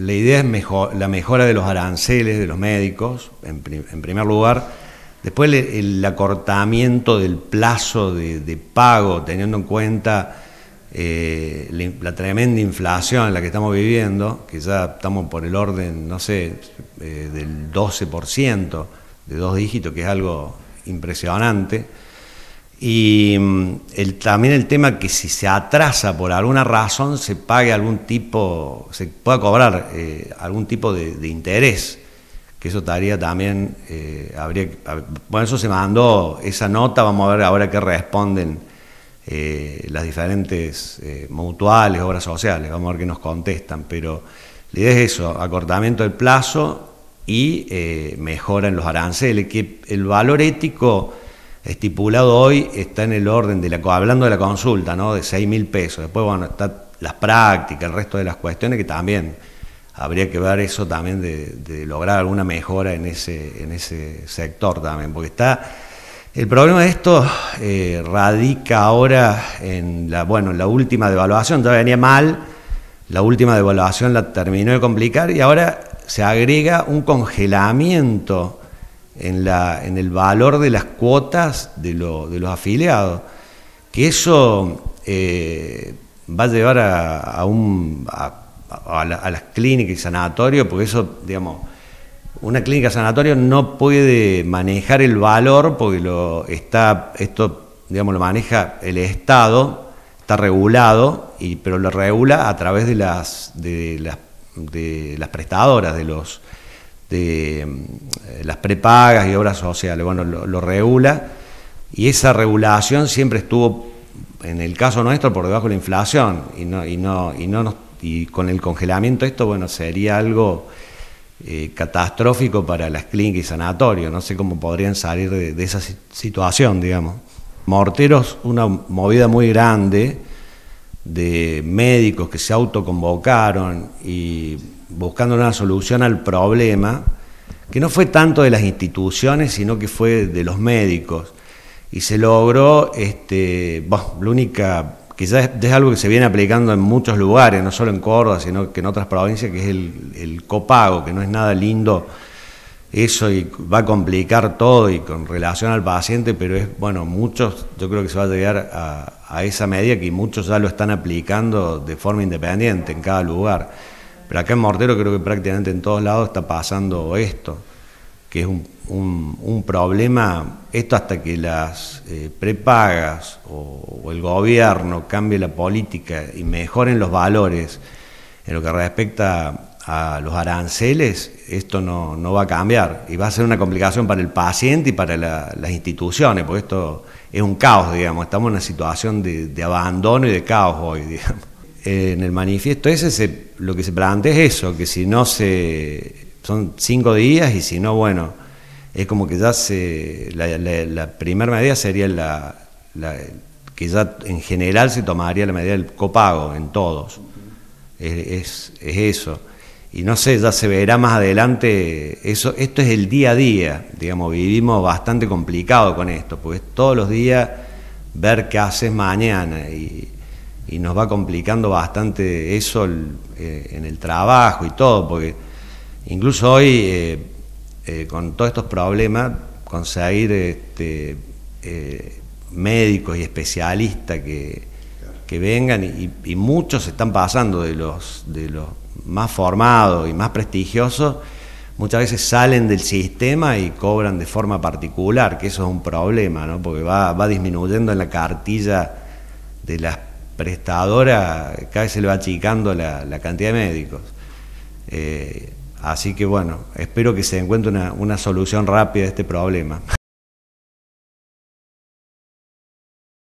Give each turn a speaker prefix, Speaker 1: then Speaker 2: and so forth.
Speaker 1: La idea es la mejora de los aranceles de los médicos, en, primer lugar. Después el, acortamiento del plazo de, pago, teniendo en cuenta eh, la, tremenda inflación en la que estamos viviendo, que ya estamos por el orden, no sé, eh, del 12%, de dos dígitos, que es algo impresionante. Y mm, también el tema que si se atrasa por alguna razón se pague algún tipo, se pueda cobrar eh, algún tipo de, interés, que eso estaría también, eh, habría, bueno, eso se mandó, esa nota, vamos a ver ahora qué responden eh, las diferentes mutuales, obras sociales, vamos a ver qué nos contestan, pero la idea es eso, acortamiento del plazo y mejora en los aranceles, que el valor ético estipulado hoy está en el orden de la, hablando de la consulta, ¿no? De seis mil pesos. Después, bueno, está las prácticas, el resto de las cuestiones que también habría que ver eso también de, lograr alguna mejora en ese, en ese sector también, porque está... El problema de esto eh, radica ahora en la, bueno, la última devaluación, ya venía mal, la última devaluación la terminó de complicar y ahora se agrega un congelamiento en, la, en el valor de las cuotas de, los afiliados, que eso eh, va a llevar a, un, las clínicas y sanatorios, porque eso, digamos, una clínica sanatoria no puede manejar el valor porque lo está esto digamos lo maneja el Estado está regulado y pero lo regula a través de las las de las prestadoras de los ...de este, eh, las prepagas y obras sociales, bueno, lo, regula y esa regulación siempre estuvo, en el caso nuestro, por debajo de la inflación y no, y no, y no y con el congelamiento esto, bueno, sería algo eh, catastrófico para las clínicas y sanatorios, no sé cómo podrían salir de, de esa situación, digamos. Morteros, una movida muy grande de médicos que se autoconvocaron y buscando una solución al problema, que no fue tanto de las instituciones, sino que fue de los médicos. Y se logró, este, bueno, la única, quizás es, algo que se viene aplicando en muchos lugares, no solo en Córdoba, sino que en otras provincias, que es el copago, que no es nada lindo eso va a complicar todo y con relación al paciente, pero es, bueno, muchos, yo creo que se va a llegar a, esa medida que muchos ya lo están aplicando de forma independiente en cada lugar. Pero acá en Mortero creo que prácticamente en todos lados está pasando esto, que es un, problema, esto hasta que las eh, prepagas o el gobierno cambie la política y mejoren los valores en lo que respecta a los aranceles, esto no, va a cambiar y va a ser una complicación para el paciente y para las instituciones, porque esto es un caos, digamos, estamos en una situación de, abandono y de caos hoy, digamos. Eh, en el manifiesto ese se, lo que se plantea es eso, que si no se... son cinco días y si no, bueno, es como que ya se... la, primera medida sería la, que ya en general se tomaría la medida del copago en todos. es, es eso y no sé, ya se verá más adelante, eso, esto es el día a día, digamos, vivimos bastante complicado con esto, porque todos los días ver qué haces mañana y, nos va complicando bastante eso eh, en el trabajo y todo, porque incluso hoy eh, eh, con todos estos problemas, conseguir este, médicos y especialistas que, vengan y, muchos están pasando de los... De los más formado y más prestigioso muchas veces salen del sistema y cobran de forma particular, que eso es un problema, ¿no? porque va, disminuyendo en la cartilla de las prestadoras, cada vez se le va achicando la, cantidad de médicos. Eh, así que bueno, espero que se encuentre una, una solución rápida a este problema.